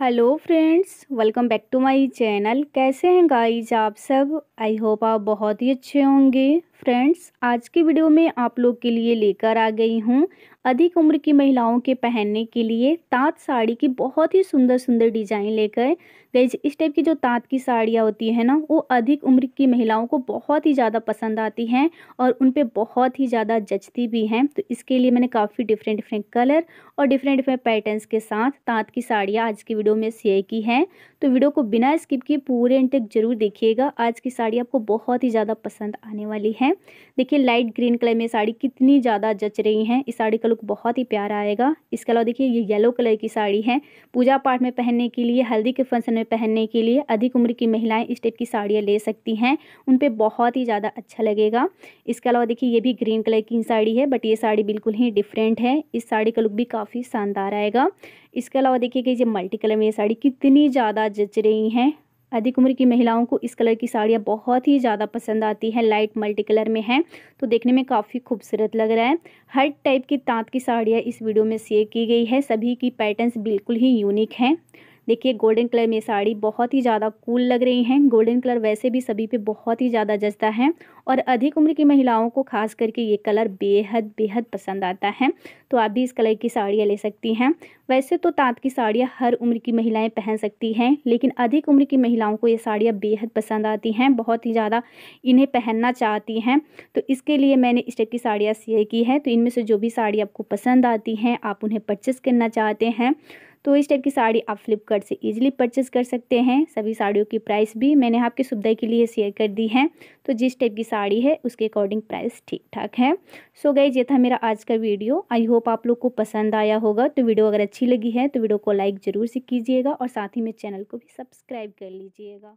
hello friends welcome back to my channel कैसे हैं guys आप सब आई होप आप बहुत ही अच्छे होंगे फ्रेंड्स आज की वीडियो में आप लोग के लिए लेकर आ गई हूँ अधिक उम्र की महिलाओं के पहनने के लिए तात साड़ी की बहुत ही सुंदर सुंदर डिजाइन लेकर गई इस टाइप की जो तात की साड़ियाँ होती है ना वो अधिक उम्र की महिलाओं को बहुत ही ज़्यादा पसंद आती हैं और उन पर बहुत ही ज़्यादा जचती भी हैं तो इसके लिए मैंने काफ़ी डिफरेंट डिफरेंट कलर और डिफरेंट डिफरेंट पैटर्न्स के साथ तात की साड़ियाँ आज की वीडियो में शेयर की हैं तो वीडियो को बिना स्किप किए पूरे एंड जरूर देखिएगा आज की साड़ी आपको बहुत ही ज़्यादा पसंद आने वाली है हैं देखिए लाइट ग्रीन कलर में साड़ी कितनी ज़्यादा जच रही हैं इस साड़ी का लुक बहुत ही प्यारा आएगा इसके अलावा देखिए ये येलो कलर की साड़ी है पूजा पाठ में पहनने के लिए हल्दी के फंक्शन में पहनने के लिए अधिक उम्र की महिलाएं इस टाइप की साड़ियाँ ले सकती हैं उन पर बहुत ही ज़्यादा अच्छा लगेगा इसके अलावा देखिए ये भी ग्रीन कलर की साड़ी है बट ये साड़ी बिल्कुल ही डिफरेंट है इस साड़ी का लुक भी काफ़ी शानदार आएगा इसके अलावा देखिए कि ये मल्टी कलर में ये साड़ी कितनी ज़्यादा जच रही हैं अधिक उम्र की महिलाओं को इस कलर की साड़ियाँ बहुत ही ज़्यादा पसंद आती हैं लाइट मल्टी कलर में है तो देखने में काफ़ी खूबसूरत लग रहा है हर टाइप की तांत की साड़ियाँ इस वीडियो में शेयर की गई है सभी की पैटर्न्स बिल्कुल ही यूनिक हैं देखिए गोल्डन कलर में साड़ी बहुत ही ज़्यादा कूल लग रही हैं गोल्डन कलर वैसे भी सभी पे बहुत ही ज़्यादा जचता है और अधिक उम्र की महिलाओं को खास करके ये कलर बेहद बेहद पसंद आता है तो आप भी इस कलर की साड़ियाँ ले सकती हैं वैसे तो तांत की साड़ियाँ हर उम्र की महिलाएँ पहन सकती हैं लेकिन अधिक उम्र की महिलाओं को ये साड़ियाँ बेहद पसंद आती हैं बहुत ही ज़्यादा इन्हें पहनना चाहती हैं तो इसके लिए मैंने इस टाइप की साड़ियाँ शेयर की है तो इनमें से जो भी साड़ी आपको पसंद आती हैं आप उन्हें परचेस करना चाहते हैं तो इस टाइप की साड़ी आप फ्लिपकार्ट से इजीली परचेज़ कर सकते हैं सभी साड़ियों की प्राइस भी मैंने आपके सुविधा के लिए शेयर कर दी है तो जिस टाइप की साड़ी है उसके अकॉर्डिंग प्राइस ठीक ठाक है सो गई ये था मेरा आज का वीडियो आई होप आप लोग को पसंद आया होगा तो वीडियो अगर अच्छी लगी है तो वीडियो को लाइक ज़रूर से कीजिएगा और साथ ही मेरे चैनल को भी सब्सक्राइब कर लीजिएगा